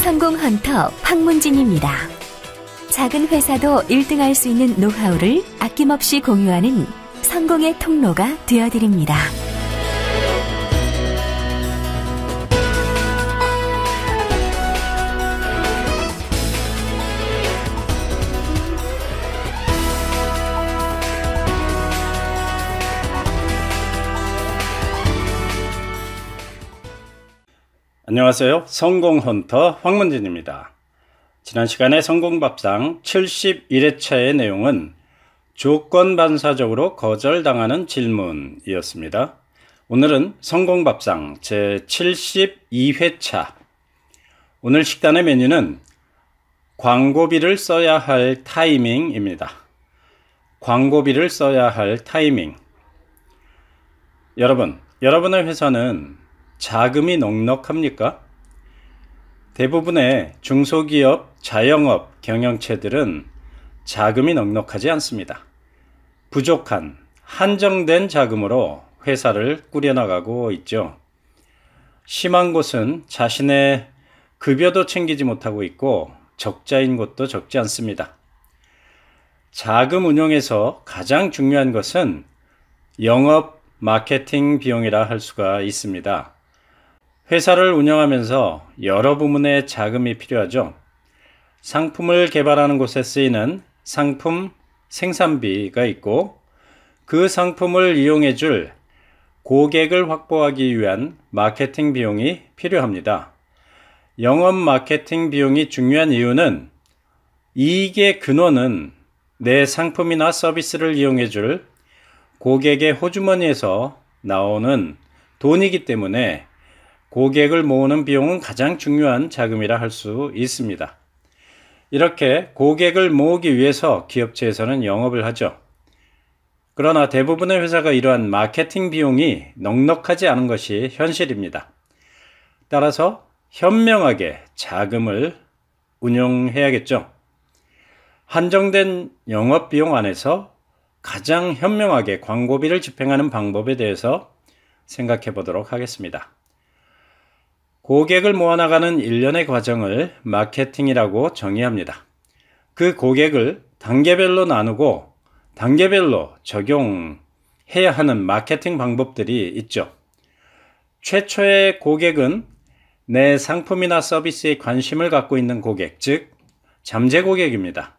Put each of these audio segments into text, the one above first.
성공 헌터 황문진입니다. 작은 회사도 1등할 수 있는 노하우를 아낌없이 공유하는 성공의 통로가 되어드립니다. 안녕하세요. 성공헌터 황문진입니다. 지난 시간에 성공밥상 71회차의 내용은 조건반사적으로 거절당하는 질문이었습니다. 오늘은 성공밥상 제72회차. 오늘 식단의 메뉴는 광고비를 써야 할 타이밍입니다. 광고비를 써야 할 타이밍. 여러분, 여러분의 회사는 자금이 넉넉합니까? 대부분의 중소기업, 자영업 경영체들은 자금이 넉넉하지 않습니다. 부족한, 한정된 자금으로 회사를 꾸려나가고 있죠. 심한 곳은 자신의 급여도 챙기지 못하고 있고 적자인 곳도 적지 않습니다. 자금 운용에서 가장 중요한 것은 영업 마케팅 비용이라 할 수가 있습니다. 회사를 운영하면서 여러 부문의 자금이 필요하죠. 상품을 개발하는 곳에 쓰이는 상품 생산비가 있고 그 상품을 이용해 줄 고객을 확보하기 위한 마케팅 비용이 필요합니다. 영업 마케팅 비용이 중요한 이유는 이익의 근원은 내 상품이나 서비스를 이용해 줄 고객의 호주머니에서 나오는 돈이기 때문에 고객을 모으는 비용은 가장 중요한 자금이라 할 수 있습니다. 이렇게 고객을 모으기 위해서 기업체에서는 영업을 하죠. 그러나 대부분의 회사가 이러한 마케팅 비용이 넉넉하지 않은 것이 현실입니다. 따라서 현명하게 자금을 운용해야겠죠. 한정된 영업 비용 안에서 가장 현명하게 광고비를 집행하는 방법에 대해서 생각해 보도록 하겠습니다. 고객을 모아나가는 일련의 과정을 마케팅이라고 정의합니다. 그 고객을 단계별로 나누고 단계별로 적용해야 하는 마케팅 방법들이 있죠. 최초의 고객은 내 상품이나 서비스에 관심을 갖고 있는 고객, 즉, 잠재 고객입니다.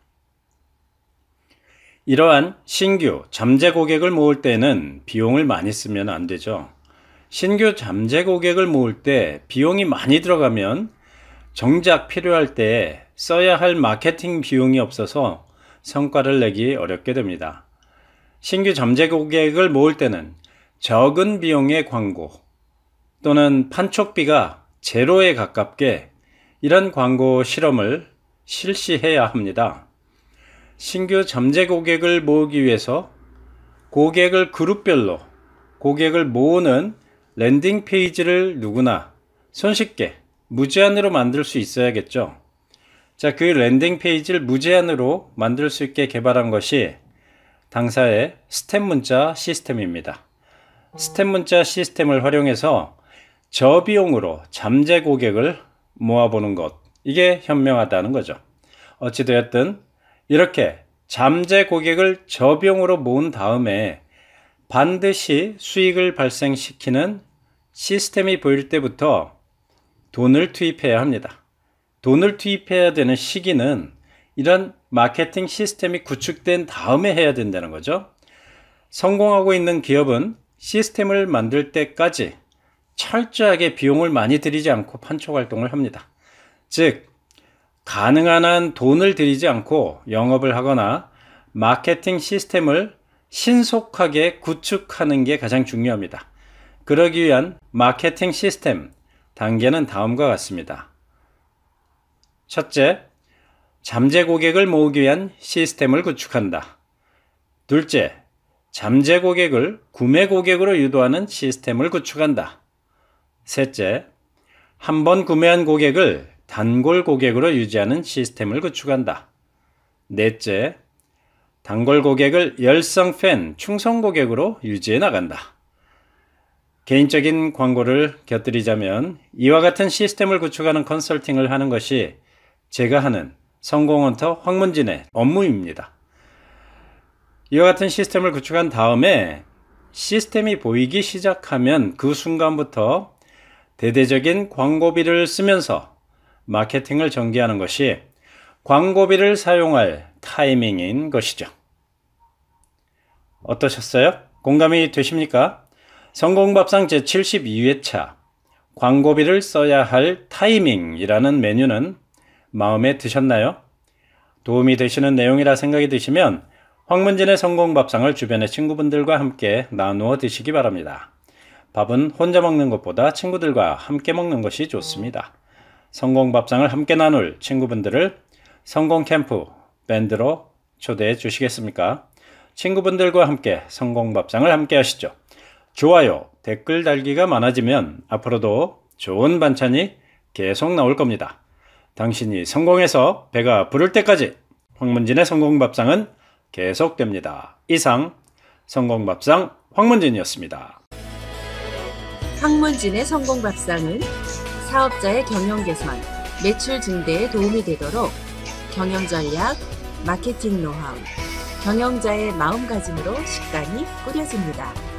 이러한 신규 잠재 고객을 모을 때는 비용을 많이 쓰면 안 되죠. 신규 잠재 고객을 모을 때 비용이 많이 들어가면 정작 필요할 때 써야 할 마케팅 비용이 없어서 성과를 내기 어렵게 됩니다. 신규 잠재 고객을 모을 때는 적은 비용의 광고 또는 판촉비가 제로에 가깝게 이런 광고 실험을 실시해야 합니다. 신규 잠재 고객을 모으기 위해서 고객을 그룹별로 고객을 모으는 랜딩 페이지를 누구나 손쉽게 무제한으로 만들 수 있어야겠죠. 자, 그 랜딩 페이지를 무제한으로 만들 수 있게 개발한 것이 당사의 스텝 문자 시스템입니다. 스텝 문자 시스템을 활용해서 저비용으로 잠재 고객을 모아보는 것. 이게 현명하다는 거죠. 어찌되었든 이렇게 잠재 고객을 저비용으로 모은 다음에 반드시 수익을 발생시키는 시스템이 보일 때부터 돈을 투입해야 합니다. 돈을 투입해야 되는 시기는 이런 마케팅 시스템이 구축된 다음에 해야 된다는 거죠. 성공하고 있는 기업은 시스템을 만들 때까지 철저하게 비용을 많이 들이지 않고 판촉 활동을 합니다. 즉, 가능한 한 돈을 들이지 않고 영업을 하거나 마케팅 시스템을 신속하게 구축하는 게 가장 중요합니다. 그러기 위한 마케팅 시스템 단계는 다음과 같습니다. 첫째, 잠재 고객을 모으기 위한 시스템을 구축한다. 둘째, 잠재 고객을 구매 고객으로 유도하는 시스템을 구축한다. 셋째, 한 번 구매한 고객을 단골 고객으로 유지하는 시스템을 구축한다. 넷째, 단골 고객을 열성 팬, 충성 고객으로 유지해 나간다. 개인적인 광고를 곁들이자면 이와 같은 시스템을 구축하는 컨설팅을 하는 것이 제가 하는 성공헌터 황문진의 업무입니다. 이와 같은 시스템을 구축한 다음에 시스템이 보이기 시작하면 그 순간부터 대대적인 광고비를 쓰면서 마케팅을 전개하는 것이 광고비를 사용할 타이밍인 것이죠. 어떠셨어요? 공감이 되십니까? 성공밥상 제72회차 광고비를 써야 할 타이밍이라는 메뉴는 마음에 드셨나요? 도움이 되시는 내용이라 생각이 드시면 황문진의 성공밥상을 주변의 친구분들과 함께 나누어 드시기 바랍니다. 밥은 혼자 먹는 것보다 친구들과 함께 먹는 것이 좋습니다. 성공밥상을 함께 나눌 친구분들을 성공캠프 밴드로 초대해 주시겠습니까? 친구분들과 함께 성공밥상을 함께 하시죠. 좋아요, 댓글 달기가 많아지면 앞으로도 좋은 반찬이 계속 나올 겁니다. 당신이 성공해서 배가 부를 때까지 황문진의 성공밥상은 계속됩니다. 이상 성공밥상 황문진이었습니다. 황문진의 성공밥상은 사업자의 경영 개선, 매출 증대에 도움이 되도록 경영 전략, 마케팅 노하우, 경영자의 마음가짐으로 식단이 꾸려집니다.